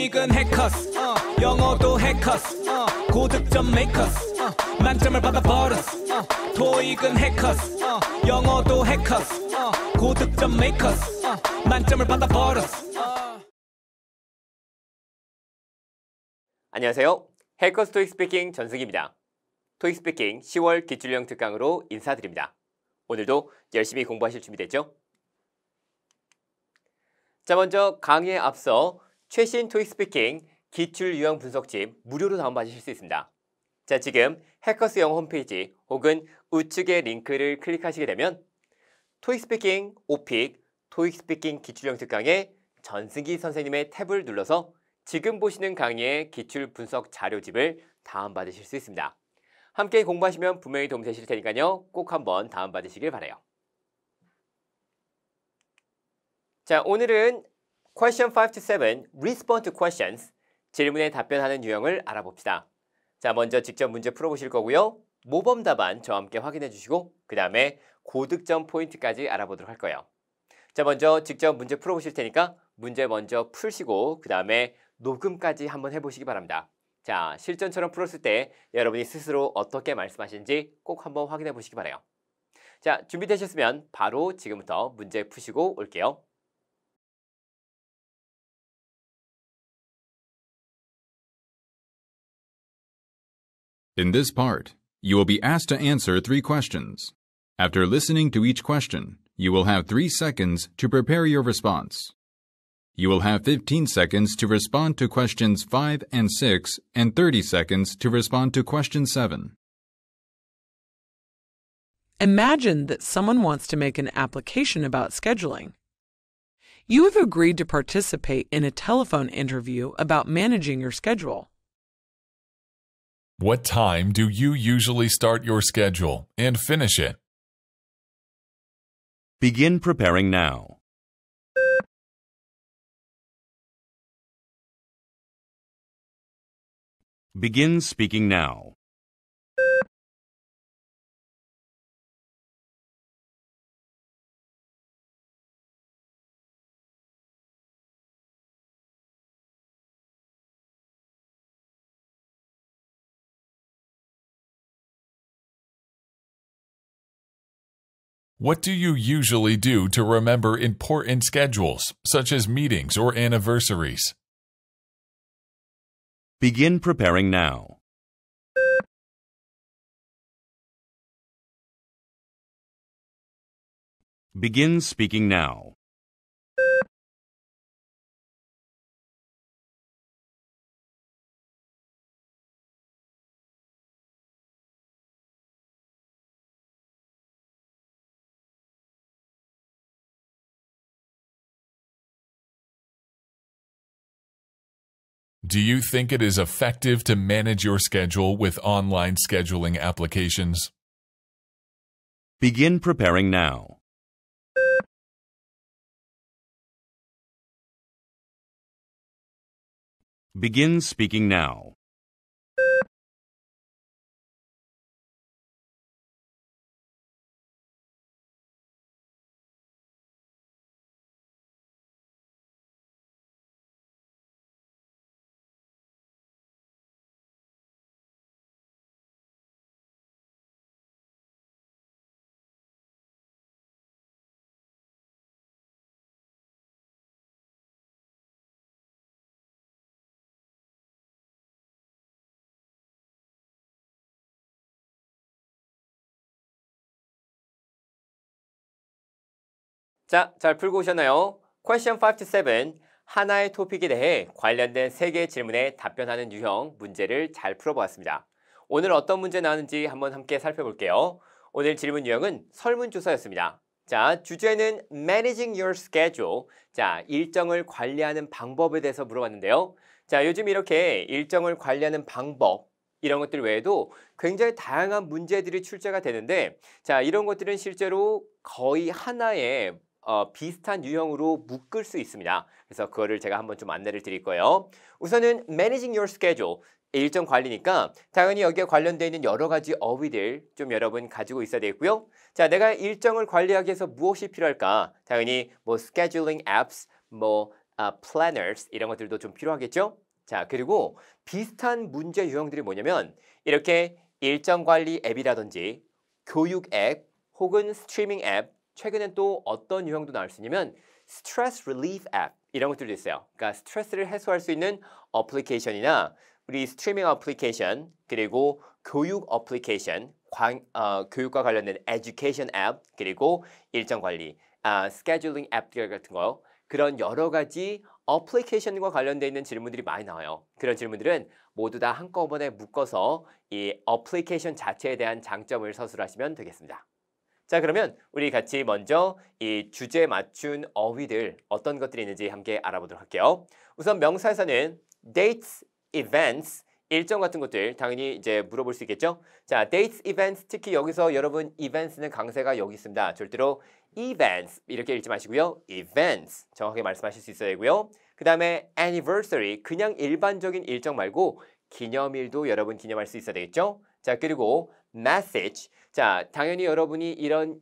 수익은 해커스 어. 영어도 해커스 어. 고득점 메이커스 어. 만점을 받아 버렸어 토익은 해커스 영어도 해커스 고득점 메이커스 만점을 받아 버렸어 안녕하세요 해커스 토익 스피킹 전승입니다 토익 스피킹 10월 기출형 특강으로 인사드립니다 오늘도 열심히 공부하실 준비됐죠? 자 먼저 강의에 앞서 최신 토익 스피킹 기출 유형 분석집 무료로 다운받으실 수 있습니다. 자, 지금 해커스 영어 홈페이지 혹은 우측의 링크를 클릭하시게 되면 토익 스피킹 오픽 토익 스피킹 기출 연특 강의 전승기 선생님의 탭을 눌러서 지금 보시는 강의의 기출 분석 자료집을 다운받으실 수 있습니다. 함께 공부하시면 분명히 도움되실 테니까요. 꼭 한번 다운받으시길 바래요. 자, 오늘은 Question 5 to 7, Respond to Questions. 질문에 답변하는 유형을 알아봅시다. 자, 먼저 직접 문제 풀어보실 거고요. 모범 답안 저와 함께 확인해 주시고 그 다음에 고득점 포인트까지 알아보도록 할 거예요. 자, 먼저 직접 문제 풀어보실 테니까 문제 먼저 풀시고 그 다음에 녹음까지 한번 해보시기 바랍니다. 자, 실전처럼 풀었을 때 여러분이 스스로 어떻게 말씀하시는지 꼭 한번 확인해 보시기 바래요. 자, 준비되셨으면 바로 지금부터 문제 푸시고 올게요. In this part, you will be asked to answer three questions. After listening to each question, you will have three seconds to prepare your response. You will have 15 seconds to respond to questions 5 and 6 and 30 seconds to respond to question 7. Imagine that someone wants to make an application about scheduling. You have agreed to participate in a telephone interview about managing your schedule. What time do you usually start your schedule and finish it? Begin preparing now. Begin speaking now. What do you usually do to remember important schedules, such as meetings or anniversaries? Begin preparing now. Begin speaking now. Do you think it is effective to manage your schedule with online scheduling applications? Begin preparing now. Begin speaking now. 자, 잘 풀고 오셨나요? Question 57. 하나의 토픽에 대해 관련된 세 개의 질문에 답변하는 유형 문제를 잘 풀어보았습니다. 오늘 어떤 문제 나왔는지 한번 함께 살펴볼게요. 오늘 질문 유형은 설문조사였습니다. 자, 주제는 managing your schedule. 자, 일정을 관리하는 방법에 대해서 물어봤는데요. 자, 요즘 이렇게 일정을 관리하는 방법, 이런 것들 외에도 굉장히 다양한 문제들이 출제가 되는데 자 이런 것들은 실제로 거의 하나의 어, 비슷한 유형으로 묶을 수 있습니다. 그래서 그거를 제가 한번 좀 안내를 드릴 거예요. 우선은 managing your schedule. 일정 관리니까 당연히 여기에 관련되어 있는 여러 가지 어휘들 좀 여러분 가지고 있어야 되겠고요. 자, 내가 일정을 관리하기 위해서 무엇이 필요할까? 당연히 뭐 scheduling apps, 뭐 uh, planners 이런 것들도 좀 필요하겠죠? 자, 그리고 비슷한 문제 유형들이 뭐냐면 이렇게 일정 관리 앱이라든지 교육 앱 혹은 스트리밍 앱 최근엔 또 어떤 유형도 나올 수 있냐면 스트레스 릴리프 앱 이런 것들도 있어요. 그러니까 스트레스를 해소할 수 있는 어플리케이션이나 우리 스트리밍 어플리케이션 그리고 교육 어플리케이션 광, 어, 교육과 관련된 에듀케이션 앱 그리고 일정 관리 아, 스케줄링 앱들 같은 거 그런 여러 가지 어플리케이션과 관련되어 있는 질문들이 많이 나와요. 그런 질문들은 모두 다 한꺼번에 묶어서 이 어플리케이션 자체에 대한 장점을 서술하시면 되겠습니다. 자 그러면 우리 같이 먼저 이 주제 에 맞춘 어휘들 어떤 것들이 있는지 함께 알아보도록 할게요. 우선 명사에서는 dates, events, 일정 같은 것들 당연히 이제 물어볼 수 있겠죠. 자, dates, events 특히 여기서 여러분 events는 강세가 여기 있습니다. 절대로 events 이렇게 읽지 마시고요. events 정확하게 말씀하실 수 있어야 되고요. 그 다음에 anniversary 그냥 일반적인 일정 말고 기념일도 여러분 기념할 수 있어야 되겠죠. 자, 그리고 message 자, 당연히 여러분이 이런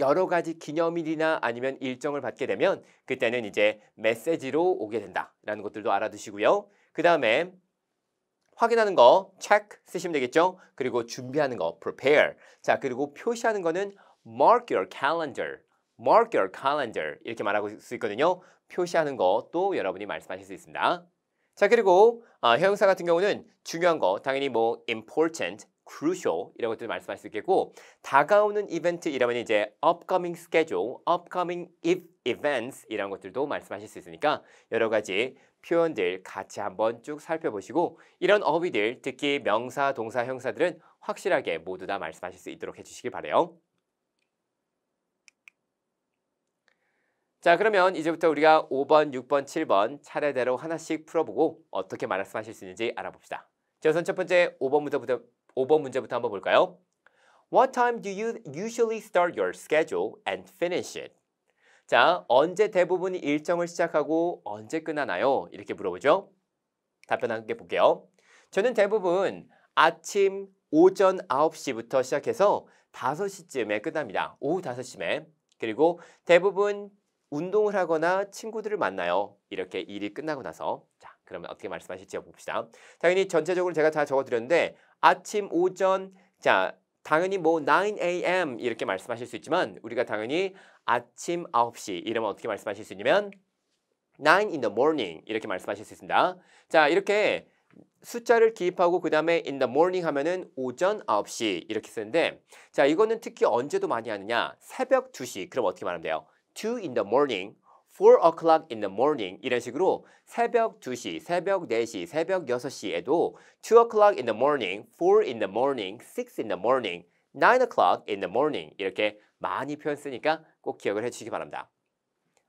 여러 가지 기념일이나 아니면 일정을 받게 되면 그때는 이제 메시지로 오게 된다라는 것들도 알아두시고요. 그 다음에 확인하는 거 check 쓰시면 되겠죠. 그리고 준비하는 거 prepare. 자, 그리고 표시하는 거는 mark your calendar. mark your calendar 이렇게 말하고 수 있거든요. 표시하는 거 또 여러분이 말씀하실 수 있습니다. 자, 그리고 아, 형용사 같은 경우는 중요한 거 당연히 뭐 important, crucial이라고 도 말씀할 수 있겠고 다가오는 이벤트이라면 이제 upcoming schedule, upcoming e v e n t s 이런 것들도 말씀하실 수 있으니까 여러 가지 표현들 같이 한번 쭉 살펴보시고 이런 어휘들 특히 명사, 동사, 형사들은 확실하게 모두 다 말씀하실 수 있도록 해주시길 바래요. 자 그러면 이제부터 우리가 5번, 6번, 7번 차례대로 하나씩 풀어보고 어떻게 말씀하실 수 있는지 알아봅시다. 자 우선 첫 번째 5번부터 5번 문제부터 한번 볼까요? What time do you usually start your schedule and finish it? 자, 언제 대부분 일정을 시작하고 언제 끝나나요? 이렇게 물어보죠. 답변 함께 볼게요. 저는 대부분 아침 오전 9시부터 시작해서 5시쯤에 끝납니다. 오후 5시쯤에. 그리고 대부분 운동을 하거나 친구들을 만나요. 이렇게 일이 끝나고 나서. 그러면 어떻게 말씀하실지 봅시다. 당연히 전체적으로 제가 다 적어드렸는데 아침, 오전, 자 당연히 뭐 9am 이렇게 말씀하실 수 있지만 우리가 당연히 아침 9시 이러면 어떻게 말씀하실 수 있냐면 9 in the morning 이렇게 말씀하실 수 있습니다. 자 이렇게 숫자를 기입하고 그 다음에 in the morning 하면은 오전 9시 이렇게 쓰는데 자 이거는 특히 언제도 많이 하느냐 새벽 2시 그럼 어떻게 말하면 돼요? 2 in the morning 4 o'clock in the morning 이런 식으로 새벽 2시, 새벽 4시, 새벽 6시에도 2 o'clock in the morning, 4 in the morning, 6 in the morning, 9 o'clock in the morning 이렇게 많이 표현 쓰니까 꼭 기억을 해주시기 바랍니다.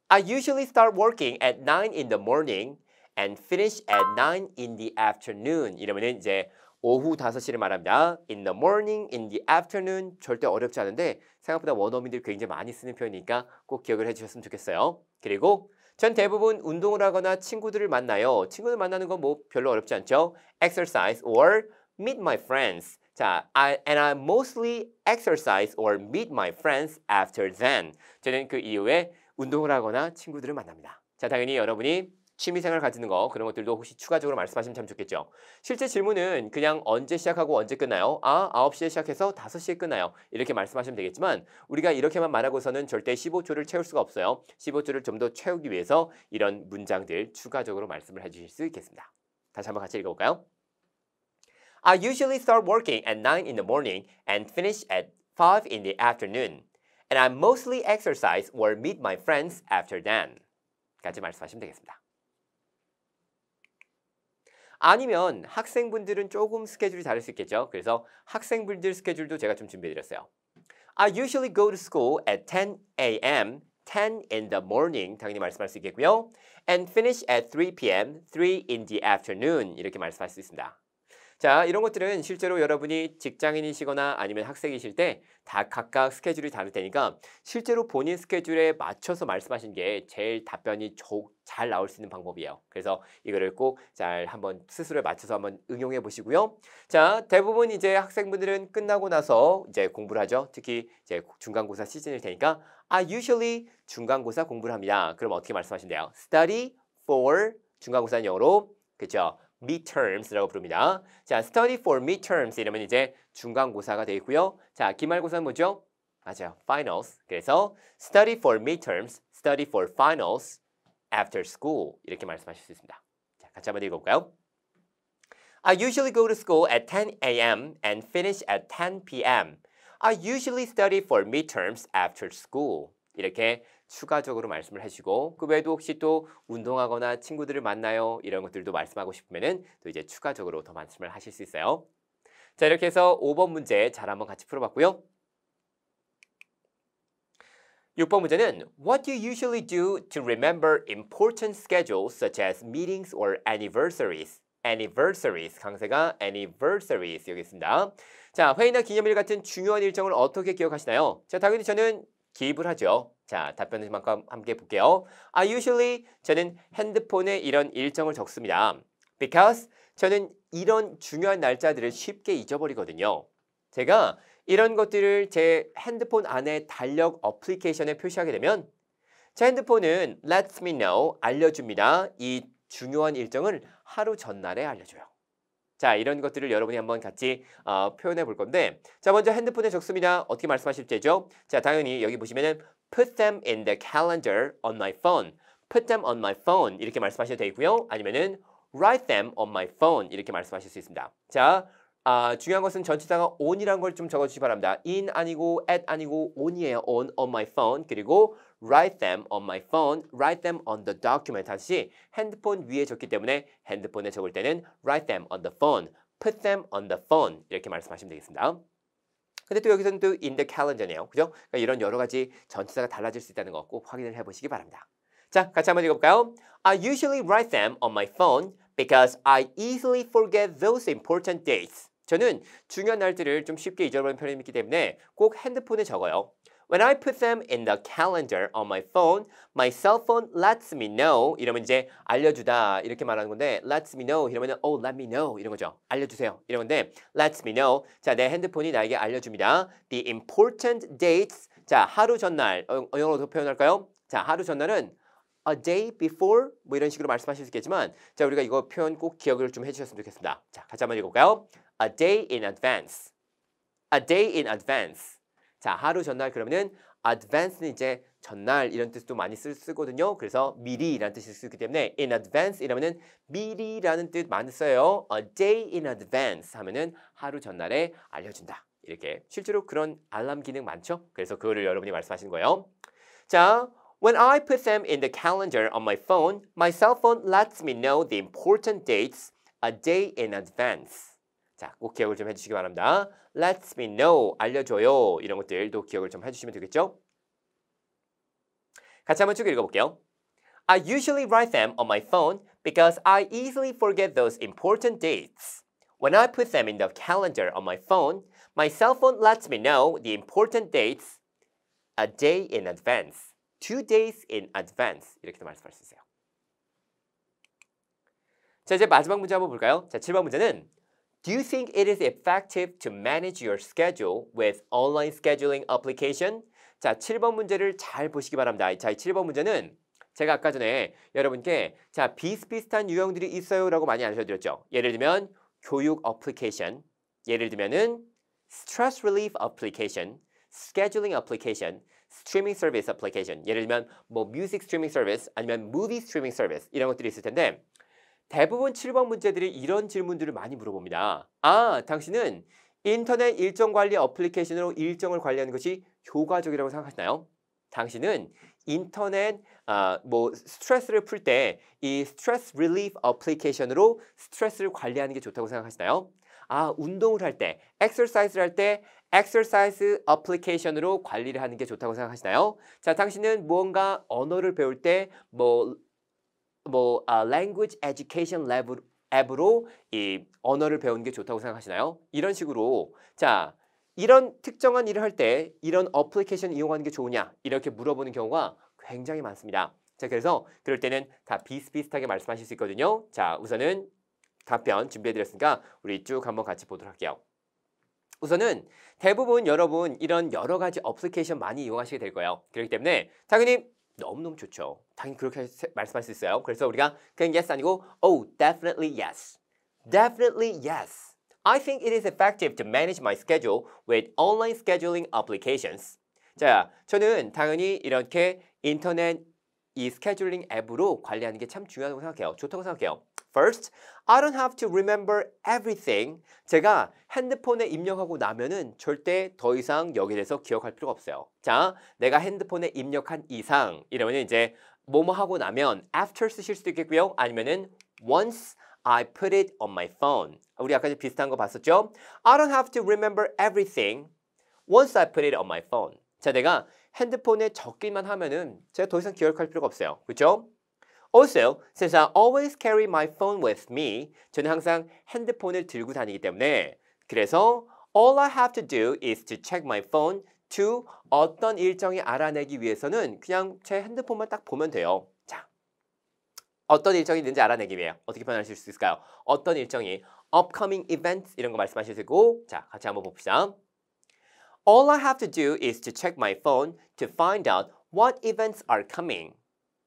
I usually start working at 9 in the morning and finish at 9 in the afternoon 이러면 이제 오후 5시를 말합니다. In the morning, in the afternoon 절대 어렵지 않은데 생각보다 원어민들이 굉장히 많이 쓰는 표현이니까 꼭 기억을 해주셨으면 좋겠어요. 그리고 전 대부분 운동을 하거나 친구들을 만나요. 친구들 만나는 건 뭐 별로 어렵지 않죠? Exercise or meet my friends. 자, I, and I mostly exercise or meet my friends after then. 저는 그 이후에 운동을 하거나 친구들을 만납니다. 자, 당연히 여러분이 취미생활 가지는 거 그런 것들도 혹시 추가적으로 말씀하시면 참 좋겠죠. 실제 질문은 그냥 언제 시작하고 언제 끝나요? 아, 9시에 시작해서 5시에 끝나요. 이렇게 말씀하시면 되겠지만 우리가 이렇게만 말하고서는 절대 15초를 채울 수가 없어요. 15초를 좀 더 채우기 위해서 이런 문장들 추가적으로 말씀을 해주실 수 있겠습니다. 다시 한번 같이 읽어볼까요? I usually start working at 9 in the morning and finish at 5 in the afternoon. And I mostly exercise or meet my friends after then. 까지 말씀하시면 되겠습니다. 아니면 학생분들은 조금 스케줄이 다를 수 있겠죠. 그래서 학생분들 스케줄도 제가 좀 준비해드렸어요. I usually go to school at 10 a.m. 10 in the morning 당연히 말씀할 수 있겠고요. And finish at 3 p.m. 3 in the afternoon 이렇게 말씀할 수 있습니다. 자, 이런 것들은 실제로 여러분이 직장인이시거나 아니면 학생이실 때 다 각각 스케줄이 다를 테니까 실제로 본인 스케줄에 맞춰서 말씀하신 게 제일 답변이 조, 잘 나올 수 있는 방법이에요. 그래서 이거를 꼭 잘 한번 스스로에 맞춰서 한번 응용해 보시고요. 자, 대부분 이제 학생분들은 끝나고 나서 이제 공부를 하죠. 특히 이제 중간고사 시즌일 테니까 I 아, usually 중간고사 공부를 합니다. 그럼 어떻게 말씀하신대요? Study for 중간고사는 영어로 그렇죠? midterms라고 부릅니다. 자, study for midterms 이러면 이제 중간고사가 돼 있고요. 자, 기말고사는 뭐죠? 맞아요. finals. 그래서 study for midterms, study for finals after school 이렇게 말씀하실 수 있습니다. 자, 같이 한번 읽어볼까요? I usually go to school at 10 a.m. and finish at 10 p.m. I usually study for midterms after school. 이렇게 추가적으로 말씀을 하시고그 외에도 혹시 또 운동하거나 친구들을 만나요 이런 것들도 말씀하고 싶으면은 또 이제 추가적으로 더 말씀을 하실 수 있어요. 자 이렇게 해서 5번 문제 잘 한번 같이 풀어봤고요. 6번 문제는 What do you usually do to remember important schedules such as meetings or anniversaries? anniversaries 강세가 anniversaries 여기 있습니다. 자 회의나 기념일 같은 중요한 일정을 어떻게 기억하시나요? 자 당연히 저는 기입을 하죠. 자, 답변을 함께 볼게요. I 아, usually 저는 핸드폰에 이런 일정을 적습니다. Because 저는 이런 중요한 날짜들을 쉽게 잊어버리거든요. 제가 이런 것들을 제 핸드폰 안에 달력 어플리케이션에 표시하게 되면 제 핸드폰은 lets me know 알려줍니다. 이 중요한 일정을 하루 전날에 알려줘요. 자, 이런 것들을 여러분이 한번 같이 어, 표현해 볼 건데 자, 먼저 핸드폰에 적습니다. 어떻게 말씀하실 때죠? 자, 당연히 여기 보시면은 put them in the calendar on my phone. put them on my phone 이렇게 말씀하셔도 되고요. 아니면은 write them on my phone 이렇게 말씀하실 수 있습니다. 자, 아, 중요한 것은 전치사가 on이란 걸 좀 적어주시기 바랍니다. in 아니고 at 아니고 on이에요. on on my phone 그리고 write them on my phone, write them on the document. 다시 핸드폰 위에 적기 때문에 핸드폰에 적을 때는 write them on the phone, put them on the phone 이렇게 말씀하시면 되겠습니다. 근데 또 여기서는 또 in the calendar네요. 그죠? 그러니까 이런 여러 가지 전치사가 달라질 수 있다는 거 꼭 확인을 해보시기 바랍니다. 자, 같이 한번 읽어볼까요? I usually write them on my phone because I easily forget those important dates. 저는 중요한 날들을 좀 쉽게 잊어버리는 편이기 때문에 꼭 핸드폰에 적어요. When I put them in the calendar on my phone, my cell phone lets me know. 이러면 이제 알려주다 이렇게 말하는 건데 lets me know 이러면 oh let me know 이런 거죠. 알려주세요 이런 건데 lets me know. 자, 내 핸드폰이 나에게 알려줍니다. The important dates. 자, 하루 전날 어, 영어로 어 표현할까요? 자, 하루 전날은 a day before 뭐 이런 식으로 말씀하실 수 있겠지만 자, 우리가 이거 표현 꼭 기억을 좀 해주셨으면 좋겠습니다. 자, 같이 한번 읽어볼까요? A day in advance. A day in advance. 자, 하루 전날 그러면은 advance는 이제 전날 이런 뜻도 많이 쓰, 거든요 그래서 미리라는 뜻이 쓰기 때문에 in advance 이러면은 미리라는 뜻 많이 써요. a day in advance 하면은 하루 전날에 알려준다. 이렇게 실제로 그런 알람 기능 많죠? 그래서 그거를 여러분이 말씀하시는 거예요. 자, When I put them in the calendar on my phone, my cell phone lets me know the important dates a day in advance. 자, 꼭 기억을 좀 해주시기 바랍니다. Let me know, 알려줘요. 이런 것들도 기억을 좀 해주시면 되겠죠? 같이 한번 쭉 읽어볼게요. I usually write them on my phone because I easily forget those important dates. When I put them in the calendar on my phone, my cell phone lets me know the important dates a day in advance, two days in advance 이렇게 말씀할 수 있어요. 자, 이제 마지막 문제 한번 볼까요? 자, 7번 문제는 Do you think it is effective to manage your schedule with online scheduling application? 자, 7번 문제를 잘 보시기 바랍니다. 자, 7번 문제는 제가 아까 전에 여러분께 자, 비슷비슷한 유형들이 있어요 라고 많이 알려드렸죠. 예를 들면 교육 어플리케이션, 예를 들면은 stress relief application, scheduling application, 스트리밍 서비스 애플리케이션 예를 들면 뭐 뮤직 스트리밍 서비스 아니면 무비 스트리밍 서비스 이런 것들이 있을 텐데 대부분 7번 문제들이 이런 질문들을 많이 물어봅니다. 아, 당신은 인터넷 일정 관리 어플리케이션으로 일정을 관리하는 것이 효과적이라고 생각하시나요? 당신은 인터넷 아, 뭐 스트레스를 풀 때 이 스트레스 릴리프 어플리케이션으로 스트레스를 관리하는 게 좋다고 생각하시나요? 아, 운동을 할 때, 엑서사이즈를 할 때 엑서사이즈 어플리케이션으로 관리를 하는 게 좋다고 생각하시나요? 자, 당신은 무언가 언어를 배울 때뭐 뭐 아, language education lab 앱으로 이 언어를 배우는 게 좋다고 생각하시나요? 이런 식으로 자 이런 특정한 일을 할 때 이런 어플리케이션 이용하는 게 좋으냐 이렇게 물어보는 경우가 굉장히 많습니다. 자 그래서 그럴 때는 다 비슷비슷하게 말씀하실 수 있거든요. 자 우선은 답변 준비해드렸으니까 우리 쭉 한번 같이 보도록 할게요. 우선은 대부분 여러분 이런 여러 가지 어플리케이션 많이 이용하시게 될 거예요. 그렇기 때문에 당연히 너무너무 좋죠. 당연히 그렇게 말씀할 수 있어요. 그래서 우리가 그냥 yes 아니고 oh, definitely yes. Definitely yes. I think it is effective to manage my schedule with online scheduling applications. 자, 저는 당연히 이렇게 인터넷 이 스케줄링 앱으로 관리하는 게 참 중요하다고 생각해요. 좋다고 생각해요. First, I don't have to remember everything. 제가 핸드폰에 입력하고 나면은 절대 더 이상 여기에 대해서 기억할 필요가 없어요. 자, 내가 핸드폰에 입력한 이상 이러면 이제 뭐 뭐 하고 나면 after 쓰실 수도 있겠고요. 아니면은 once I put it on my phone. 우리 아까 비슷한 거 봤었죠? I don't have to remember everything. Once I put it on my phone. 자, 내가 핸드폰에 적기만 하면은 제가 더 이상 기억할 필요가 없어요. 그렇죠? Also, since I always carry my phone with me, 저는 항상 핸드폰을 들고 다니기 때문에 그래서 all I have to do is to check my phone to 어떤 일정이 알아내기 위해서는 그냥 제 핸드폰만 딱 보면 돼요. 자, 어떤 일정이 있는지 알아내기 위해 어떻게 표현하실 수 있을까요? 어떤 일정이 upcoming events 이런 거 말씀하실 수 있고 자, 같이 한번 봅시다. All I have to do is to check my phone to find out what events are coming.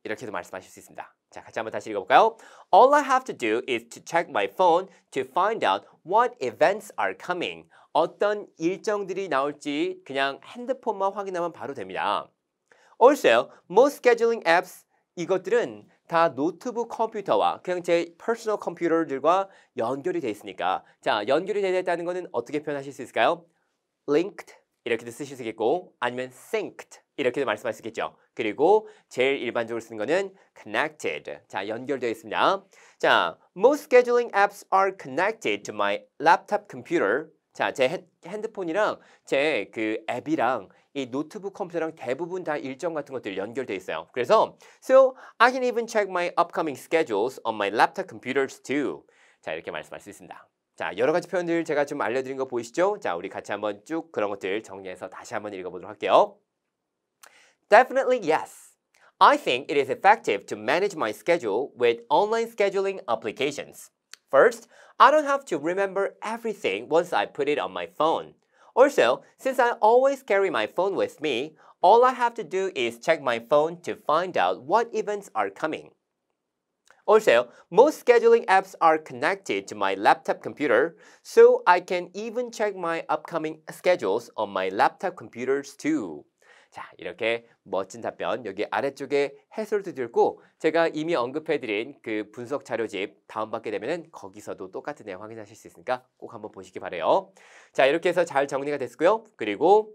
이렇게도 말씀하실 수 있습니다. 자, 같이 한번 다시 읽어볼까요? All I have to do is to check my phone to find out what events are coming. 어떤 일정들이 나올지 그냥 핸드폰만 확인하면 바로 됩니다. Also, most scheduling apps 이것들은 다 노트북 컴퓨터와 그냥 제 personal o c m p u t e r 들과 연결이 돼 있으니까 자 연결이 되어 있다는 것은 어떻게 표현하실 수 있을까요? linked 이렇게도 쓰실 수 있겠고 아니면 synced 이렇게도 말씀할 수 있겠죠. 그리고 제일 일반적으로 쓰는 거는 connected. 자, 연결되어 있습니다. 자, most scheduling apps are connected to my laptop computer. 자, 제 핸드폰이랑 제 그 앱이랑 이 노트북 컴퓨터랑 대부분 다 일정 같은 것들 연결돼 있어요. 그래서 so I can even check my upcoming schedules on my laptop computers too. 자, 이렇게 말씀할 수 있습니다. 자, 여러 가지 표현들 제가 좀 알려드린 거 보이시죠? 자, 우리 같이 한번 쭉 그런 것들 정리해서 다시 한번 읽어보도록 할게요. Definitely yes. I think it is effective to manage my schedule with online scheduling applications. First, I don't have to remember everything once I put it on my phone. Also, since I always carry my phone with me, all I have to do is check my phone to find out what events are coming. Also, most scheduling apps are connected to my laptop computer, so I can even check my upcoming schedules on my laptop computers too. 자, 이렇게 멋진 답변 여기 아래쪽에 해설도 들고 제가 이미 언급해드린 그 분석 자료집 다운받게 되면 거기서도 똑같은 내용 확인하실 수 있으니까 꼭 한번 보시기 바래요. 자, 이렇게 해서 잘 정리가 됐고요. 그리고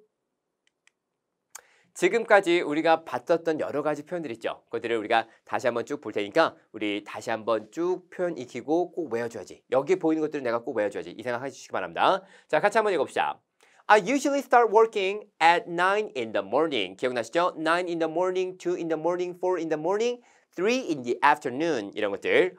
지금까지 우리가 봤었던 여러 가지 표현들 있죠. 그들을 우리가 다시 한번 쭉 볼 테니까 우리 다시 한번 쭉 표현 익히고 꼭 외워줘야지. 여기 보이는 것들을 내가 꼭 외워줘야지. 이 생각 해주시기 바랍니다. 자, 같이 한번 읽어봅시다. I usually start working at 9 in the morning. 기억나시죠? 9 in the morning, 2 in the morning, 4 in the morning, 3 in the afternoon. 이런 것들.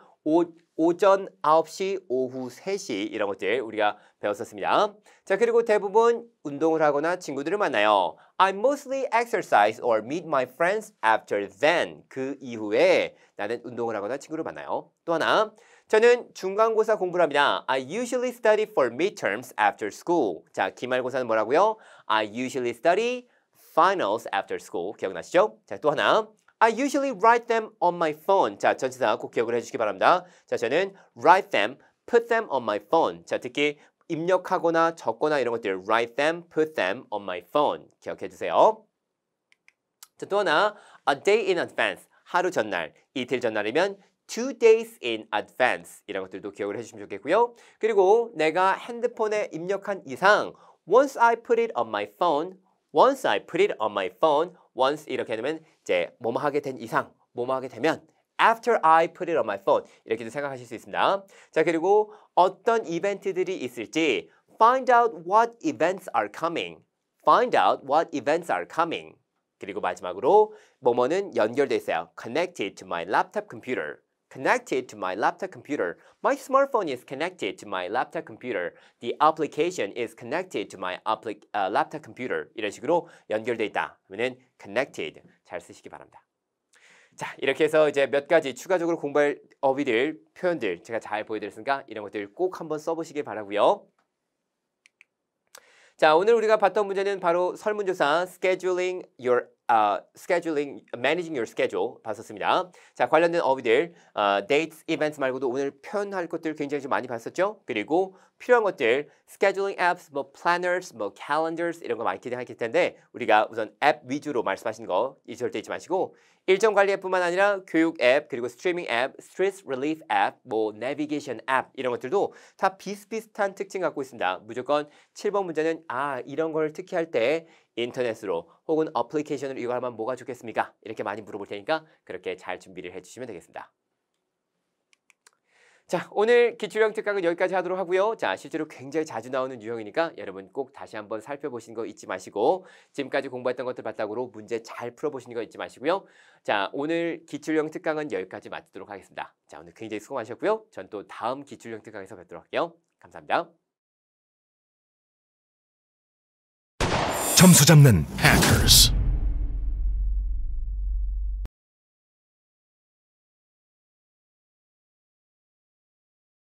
오전 9시, 오후 3시 이런 것들 우리가 배웠었습니다. 자, 그리고 대부분 운동을 하거나 친구들을 만나요. I mostly exercise or meet my friends after then. 그 이후에 나는 운동을 하거나 친구를 만나요. 또 하나, 저는 중간고사 공부를 합니다. I usually study for midterms after school. 자, 기말고사는 뭐라고요? I usually study finals after school. 기억나시죠? 자, 또 하나. I usually write them on my phone. 자, 전치사 꼭 기억을 해주시기 바랍니다. 자, 저는 write them, put them on my phone. 자, 특히 입력하거나 적거나 이런 것들 write them, put them on my phone. 기억해 주세요. 자, 또 하나 a day in advance. 하루 전날, 이틀 전날이면 two days in advance 이런 것들도 기억을 해주시면 좋겠고요. 그리고 내가 핸드폰에 입력한 이상 once I put it on my phone, once I put it on my phone, once 이렇게 하면 이제 뭐뭐 하게 된 이상 뭐뭐 하게 되면 after I put it on my phone 이렇게도 생각하실 수 있습니다. 자 그리고 어떤 이벤트들이 있을지 find out what events are coming find out what events are coming 그리고 마지막으로 뭐뭐는 연결돼 있어요. connected to my laptop computer connected to my laptop computer. My smartphone is connected to my laptop computer. The application is connected to my uh, laptop computer. 이런 식으로 연결돼 있다. 그러면 connected 잘 쓰시기 바랍니다. 자 이렇게 해서 이제 몇 가지 추가적으로 공부할 어휘들, 표현들 제가 잘 보여드렸으니까 이런 것들 꼭 한번 써보시길 바라고요. 자 오늘 우리가 봤던 문제는 바로 설문조사 Scheduling Your uh, scheduling, managing your schedule 봤었습니다. 자, 관련된 어휘들, 어, 아, h dates, events 말고도 오늘 표현할 것들 굉장히 좀 많이 봤었죠? 그리고 필요한 것들, scheduling apps, 뭐 planners, 뭐 calendars 이런 거 많이 기대하실 텐데 우리가 우선 앱 위주로 말씀하신 거 절대 잊지 마시고 일정 관리 앱뿐만 아니라 교육 앱, 그리고 스트리밍 앱, 스트레스 릴리프 앱, 뭐 내비게이션 앱 이런 것들도 다 비슷비슷한 특징 갖고 있습니다. 무조건 7번 문제는 아, 이런 걸 특히 할때 인터넷으로 혹은 어플리케이션으로 이용하면 뭐가 좋겠습니까? 이렇게 많이 물어볼 테니까 그렇게 잘 준비를 해주시면 되겠습니다. 자, 오늘 기출형 특강은 여기까지 하도록 하고요. 자, 실제로 굉장히 자주 나오는 유형이니까 여러분 꼭 다시 한번 살펴보신 거 잊지 마시고 지금까지 공부했던 것들 바탕으로 문제 잘풀어보시는거 잊지 마시고요. 자, 오늘 기출형 특강은 여기까지 마치도록 하겠습니다. 자, 오늘 굉장히 수고 많으셨고요. 전 또 다음 기출형 특강에서 뵙도록 할게요. 감사합니다. 점수 잡는 hackers.